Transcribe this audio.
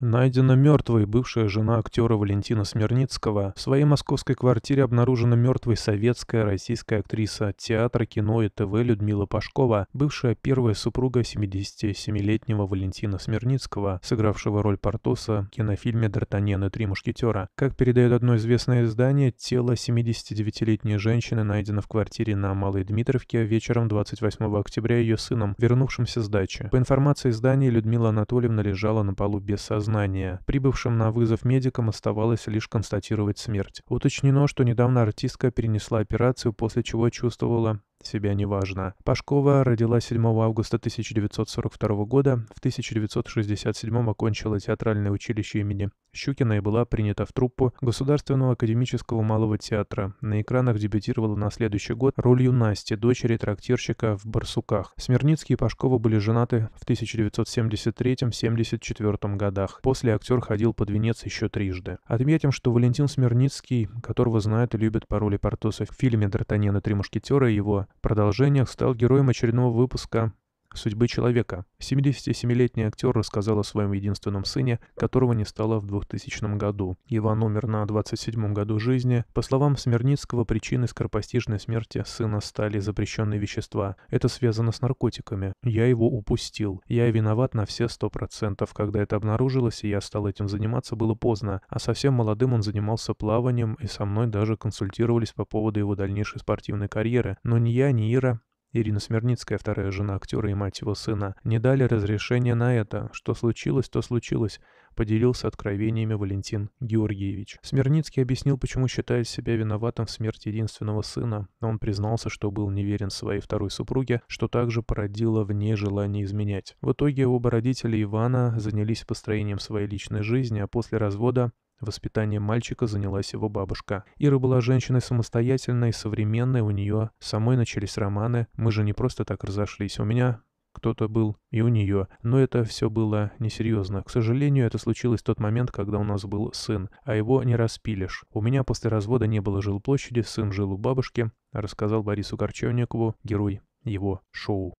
Найдена мертвой бывшая жена актера Валентина Смирницкого. В своей московской квартире обнаружена мертвой советская российская актриса театра, кино и ТВ Людмила Пашкова, бывшая первая супруга 77-летнего Валентина Смирницкого, сыгравшего роль Портоса в кинофильме «Д'Артаньян и три мушкетера». Как передает одно известное издание, тело 79-летней женщины найдено в квартире на Малой Дмитровке вечером 28 октября ее сыном, вернувшимся с дачи. По информации издания, Людмила Анатольевна лежала на полу без сознания сознания. Прибывшим на вызов медикам оставалось лишь констатировать смерть. Уточнено, что недавно артистка перенесла операцию, после чего чувствовала себя неважно. Пашкова родилась 7 августа 1942 года, в 1967 окончила театральное училище имени Щукина и была принята в труппу Государственного академического малого театра. На экранах дебютировала на следующий год ролью Насти, дочери трактирщика в Барсуках. Смирницкий и Пашкова были женаты в 1973-74 годах. После актер ходил под венец еще трижды. Отметим, что Валентин Смирницкий, которого знают и любят по роли Портоса в фильме «Д'Артаньян и три мушкетера» и его продолжениях стал героем очередного выпуска судьбы человека. 77-летний актер рассказал о своем единственном сыне, которого не стало в 2000 году. Иван умер на 27-м году жизни. По словам Смирницкого, причиной скоропостижной смерти сына стали запрещенные вещества. Это связано с наркотиками. Я его упустил. Я виноват на все 100%. Когда это обнаружилось, и я стал этим заниматься, было поздно. А совсем молодым он занимался плаванием, и со мной даже консультировались по поводу его дальнейшей спортивной карьеры. Но ни я, ни Ира Ирина Смирницкая, вторая жена актера и мать его сына, не дали разрешения на это. Что случилось, то случилось, поделился откровениями Валентин Георгиевич. Смирницкий объяснил, почему считает себя виноватым в смерти единственного сына. Он признался, что был неверен своей второй супруге, что также породило в ней желание изменять. В итоге оба родителя Ивана занялись построением своей личной жизни, а после развода Воспитанием мальчика занялась его бабушка. Ира была женщиной самостоятельной, современной, у нее самой начались романы. Мы же не просто так разошлись. У меня кто-то был и у нее, но это все было несерьезно. К сожалению, это случилось в тот момент, когда у нас был сын, а его не распилишь. У меня после развода не было жилплощади, сын жил у бабушки, рассказал Борису Корчевникову герой его шоу.